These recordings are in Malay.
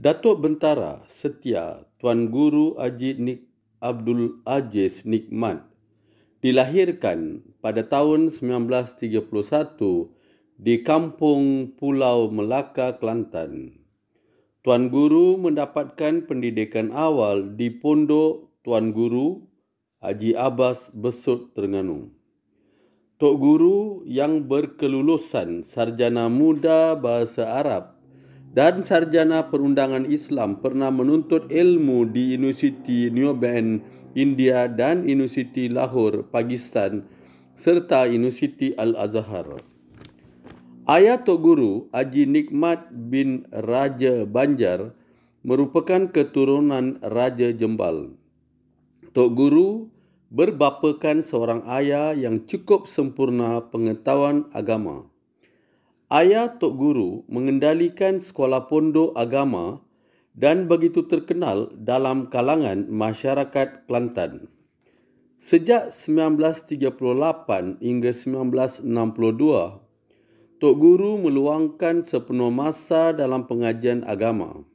Datuk Bentara Setia Tuan Guru Haji Nik Abdul Aziz Nikmat dilahirkan pada tahun 1931 di Kampung Pulau Melaka, Kelantan. Tuan Guru mendapatkan pendidikan awal di Pondok Tuan Guru Haji Abbas Besut Terengganu. Tok Guru yang berkelulusan Sarjana Muda Bahasa Arab 1975 dan sarjana perundangan Islam pernah menuntut ilmu di Universiti Newbank India dan Universiti Lahore Pakistan serta Universiti Al-Azhar. Ayah Tok Guru Haji Nikmat bin Raja Banjar merupakan keturunan Raja Jembal. Tok Guru berbapakan seorang ayah yang cukup sempurna pengetahuan agama. Ayah Tok Guru mengendalikan sekolah pondok agama dan begitu terkenal dalam kalangan masyarakat Kelantan. Sejak 1938 hingga 1962, Tok Guru meluangkan sepenuh masa dalam pengajian agama.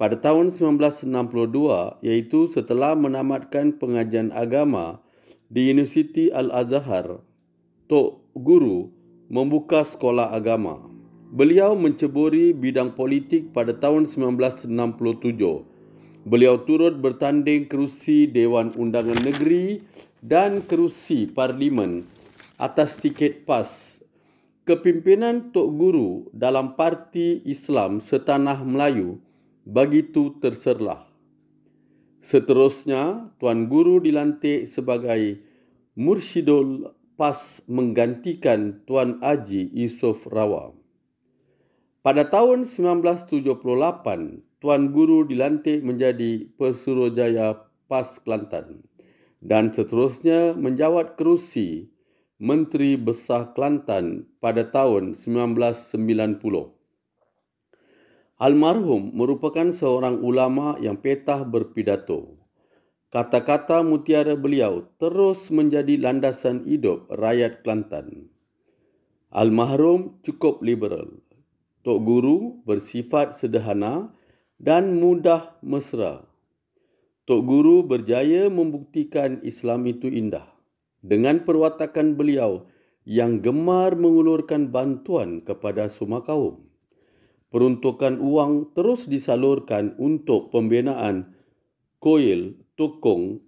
Pada tahun 1962, iaitu setelah menamatkan pengajian agama di Universiti Al-Azhar, Tok Guru membuka sekolah agama. Beliau menceburi bidang politik pada tahun 1967. Beliau turut bertanding kerusi Dewan Undangan Negeri dan kerusi Parlimen atas tiket PAS. Kepimpinan Tok Guru dalam Parti Islam Setanah Melayu begitu terserlah. Seterusnya, Tuan Guru dilantik sebagai Mursyidul PAS menggantikan Tuan Haji Yusof Rawa. Pada tahun 1978, Tuan Guru dilantik menjadi Pesuruhjaya PAS Kelantan dan seterusnya menjawat kerusi Menteri Besar Kelantan pada tahun 1990. Almarhum merupakan seorang ulama yang petah berpidato. Kata-kata mutiara beliau terus menjadi landasan hidup rakyat Kelantan. Almarhum cukup liberal. Tok Guru bersifat sederhana dan mudah mesra. Tok Guru berjaya membuktikan Islam itu indah dengan perwatakan beliau yang gemar mengulurkan bantuan kepada semua kaum. Peruntukan uang terus disalurkan untuk pembinaan koil tokong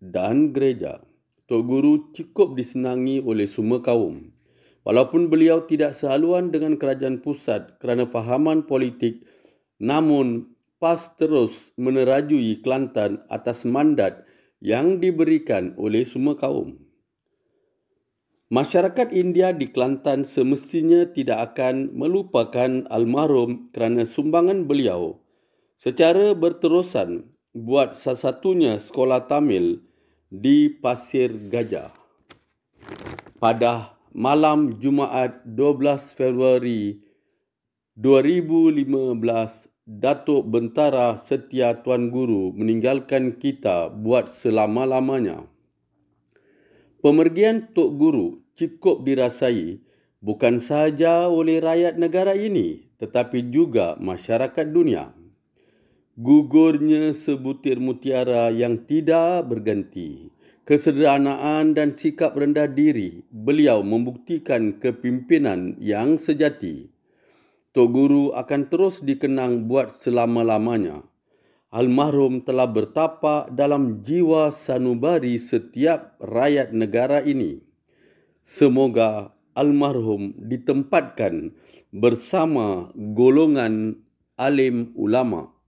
dan gereja. Tok Guru cukup disenangi oleh semua kaum. Walaupun beliau tidak sehaluan dengan kerajaan pusat kerana fahaman politik, namun PAS terus menerajui Kelantan atas mandat yang diberikan oleh semua kaum. Masyarakat India di Kelantan semestinya tidak akan melupakan almarhum kerana sumbangan beliau secara berterusan buat satu-satunya sekolah Tamil di Pasir Gajah. Pada malam Jumaat 12 Februari 2015, Datuk Bentara Setia Tuan Guru meninggalkan kita buat selama-lamanya. Pemergian Tok Guru cukup dirasai bukan sahaja oleh rakyat negara ini tetapi juga masyarakat dunia gugurnya sebutir mutiara yang tidak berganti. Kesederhanaan dan sikap rendah diri beliau membuktikan kepimpinan yang sejati. Tok Guru akan terus dikenang buat selama-lamanya. Almarhum telah bertapa dalam jiwa sanubari setiap rakyat negara ini. Semoga almarhum ditempatkan bersama golongan alim ulama'